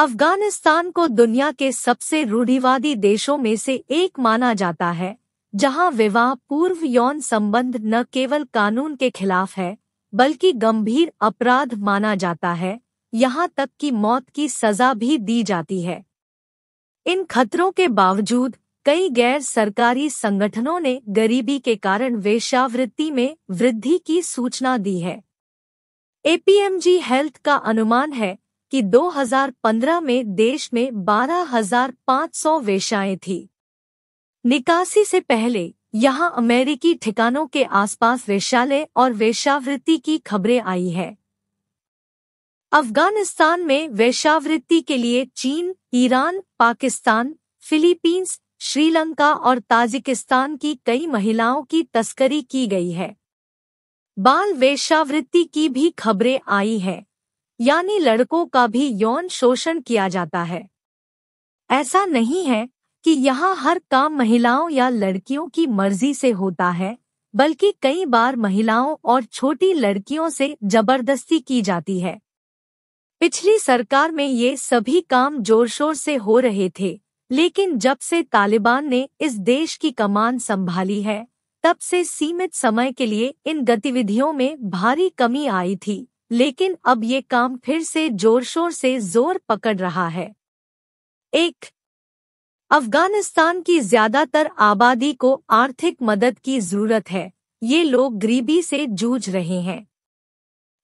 अफगानिस्तान को दुनिया के सबसे रूढ़िवादी देशों में से एक माना जाता है जहां विवाह पूर्व यौन संबंध न केवल कानून के खिलाफ है बल्कि गंभीर अपराध माना जाता है यहां तक कि मौत की सजा भी दी जाती है इन खतरों के बावजूद कई गैर सरकारी संगठनों ने गरीबी के कारण वेश्यावृत्ति में वृद्धि की सूचना दी है एपीएमजी हेल्थ का अनुमान है कि 2015 में देश में 12,500 वेशाएं थी निकासी से पहले यहां अमेरिकी ठिकानों के आसपास वेशालय और वेशावृत्ति की खबरें आई है अफगानिस्तान में वेश्यावृत्ति के लिए चीन ईरान पाकिस्तान फिलीपींस श्रीलंका और ताजिकिस्तान की कई महिलाओं की तस्करी की गई है बाल वेशावृत्ति की भी खबरें आई हैं यानी लड़कों का भी यौन शोषण किया जाता है ऐसा नहीं है कि यहाँ हर काम महिलाओं या लड़कियों की मर्जी से होता है बल्कि कई बार महिलाओं और छोटी लड़कियों से जबरदस्ती की जाती है पिछली सरकार में ये सभी काम जोर शोर से हो रहे थे लेकिन जब से तालिबान ने इस देश की कमान संभाली है तब से सीमित समय के लिए इन गतिविधियों में भारी कमी आई थी लेकिन अब ये काम फिर से जोर शोर से जोर पकड़ रहा है एक अफगानिस्तान की ज्यादातर आबादी को आर्थिक मदद की जरूरत है ये लोग गरीबी से जूझ रहे हैं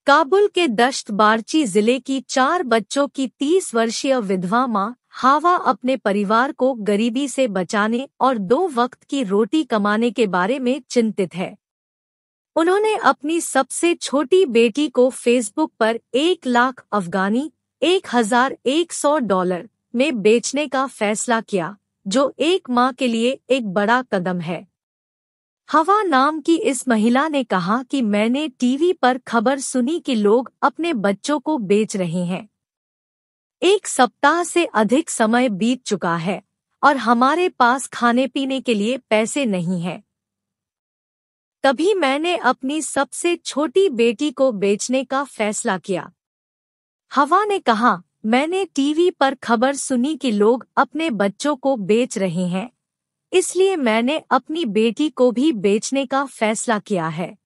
काबुल के दश्त बारची जिले की चार बच्चों की तीस वर्षीय विधवा माँ हावा अपने परिवार को गरीबी से बचाने और दो वक्त की रोटी कमाने के बारे में चिंतित है उन्होंने अपनी सबसे छोटी बेटी को फेसबुक पर एक लाख अफगानी एक हजार एक सौ डॉलर में बेचने का फैसला किया जो एक माँ के लिए एक बड़ा कदम है हवा नाम की इस महिला ने कहा कि मैंने टीवी पर खबर सुनी कि लोग अपने बच्चों को बेच रहे हैं एक सप्ताह से अधिक समय बीत चुका है और हमारे पास खाने पीने के लिए पैसे नहीं हैं। तभी मैंने अपनी सबसे छोटी बेटी को बेचने का फैसला किया हवा ने कहा मैंने टीवी पर खबर सुनी कि लोग अपने बच्चों को बेच रहे हैं इसलिए मैंने अपनी बेटी को भी बेचने का फैसला किया है